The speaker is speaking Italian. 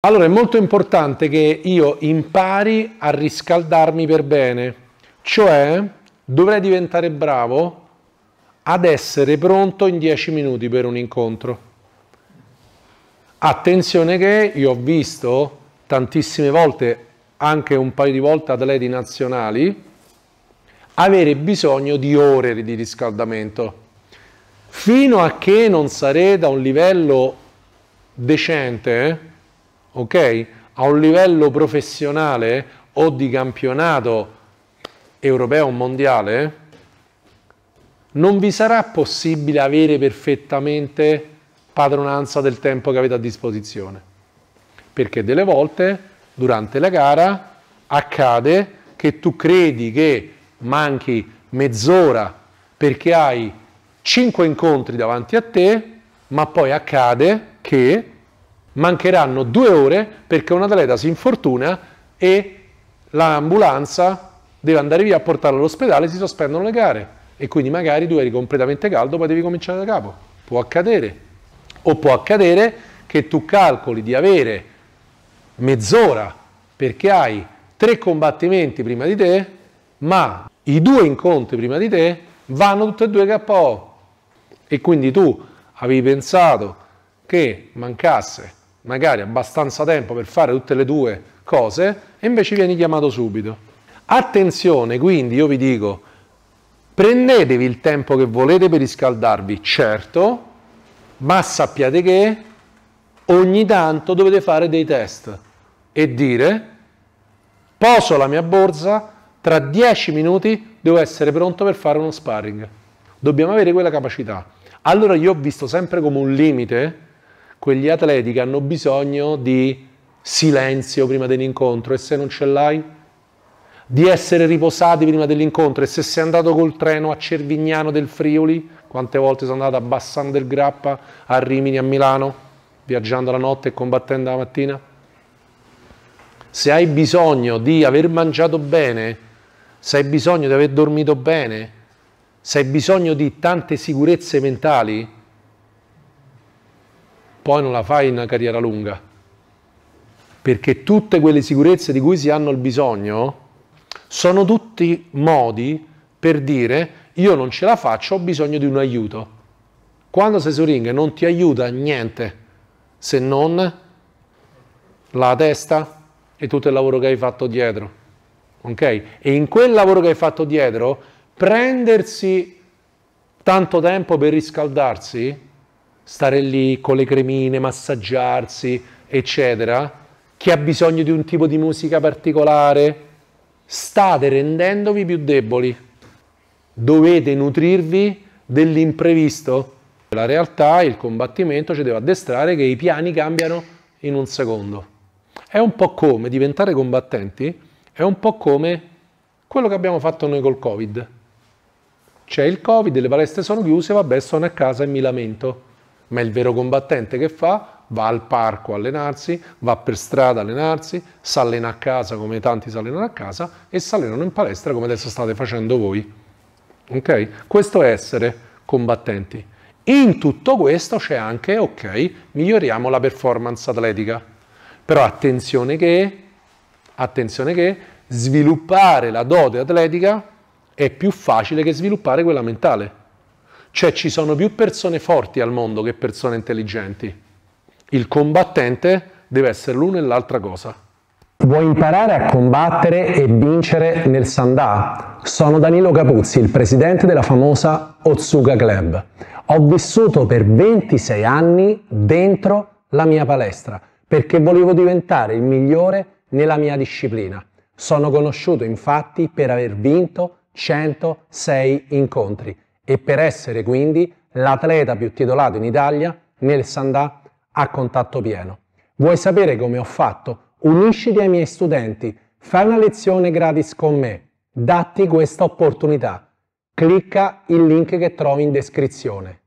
Allora è molto importante che io impari a riscaldarmi per bene, cioè dovrei diventare bravo ad essere pronto in 10 minuti per un incontro. Attenzione che io ho visto tantissime volte, anche un paio di volte atleti nazionali, avere bisogno di ore di riscaldamento, fino a che non sarete a un livello decente, eh, ok? A un livello professionale o di campionato europeo o mondiale, non vi sarà possibile avere perfettamente padronanza del tempo che avete a disposizione. Perché delle volte durante la gara accade che tu credi che manchi mezz'ora perché hai 5 incontri davanti a te, ma poi accade che mancheranno due ore perché un atleta si infortuna e l'ambulanza deve andare via a portarlo all'ospedale e si sospendono le gare e quindi magari tu eri completamente caldo poi devi cominciare da capo può accadere o può accadere che tu calcoli di avere mezz'ora perché hai tre combattimenti prima di te ma i due incontri prima di te vanno tutti e due KO e quindi tu avevi pensato che mancasse magari abbastanza tempo per fare tutte le due cose e invece vieni chiamato subito. Attenzione, quindi io vi dico, prendetevi il tempo che volete per riscaldarvi, certo, ma sappiate che ogni tanto dovete fare dei test e dire poso la mia borsa, tra 10 minuti devo essere pronto per fare uno sparring. Dobbiamo avere quella capacità. Allora io ho visto sempre come un limite quegli atleti che hanno bisogno di silenzio prima dell'incontro e se non ce l'hai? Di essere riposati prima dell'incontro e se sei andato col treno a Cervignano del Friuli, quante volte sono andato a Bassan del Grappa, a Rimini, a Milano, viaggiando la notte e combattendo la mattina? Se hai bisogno di aver mangiato bene, se hai bisogno di aver dormito bene, se hai bisogno di tante sicurezze mentali, poi non la fai una carriera lunga. Perché tutte quelle sicurezze di cui si hanno il bisogno sono tutti modi per dire io non ce la faccio, ho bisogno di un aiuto. Quando sei suringhe non ti aiuta niente se non la testa e tutto il lavoro che hai fatto dietro. Ok? E in quel lavoro che hai fatto dietro, prendersi tanto tempo per riscaldarsi stare lì con le cremine, massaggiarsi, eccetera, chi ha bisogno di un tipo di musica particolare, state rendendovi più deboli. Dovete nutrirvi dell'imprevisto. La realtà, il combattimento ci deve addestrare che i piani cambiano in un secondo. È un po' come diventare combattenti, è un po' come quello che abbiamo fatto noi col Covid. C'è il Covid, le palestre sono chiuse, vabbè, sono a casa e mi lamento ma il vero combattente che fa? Va al parco a allenarsi, va per strada a allenarsi, si allena a casa come tanti si allenano a casa e si allenano in palestra come adesso state facendo voi. Ok? Questo è essere combattenti. In tutto questo c'è anche, ok, miglioriamo la performance atletica. Però attenzione che, attenzione che sviluppare la dote atletica è più facile che sviluppare quella mentale. Cioè ci sono più persone forti al mondo che persone intelligenti. Il combattente deve essere l'una e l'altra cosa. Vuoi imparare a combattere e vincere nel Sandà? Sono Danilo Capuzzi, il presidente della famosa Otsuga Club. Ho vissuto per 26 anni dentro la mia palestra perché volevo diventare il migliore nella mia disciplina. Sono conosciuto infatti per aver vinto 106 incontri e per essere quindi l'atleta più titolato in Italia nel Sandà a contatto pieno. Vuoi sapere come ho fatto? Unisciti ai miei studenti, fai una lezione gratis con me, datti questa opportunità. Clicca il link che trovi in descrizione.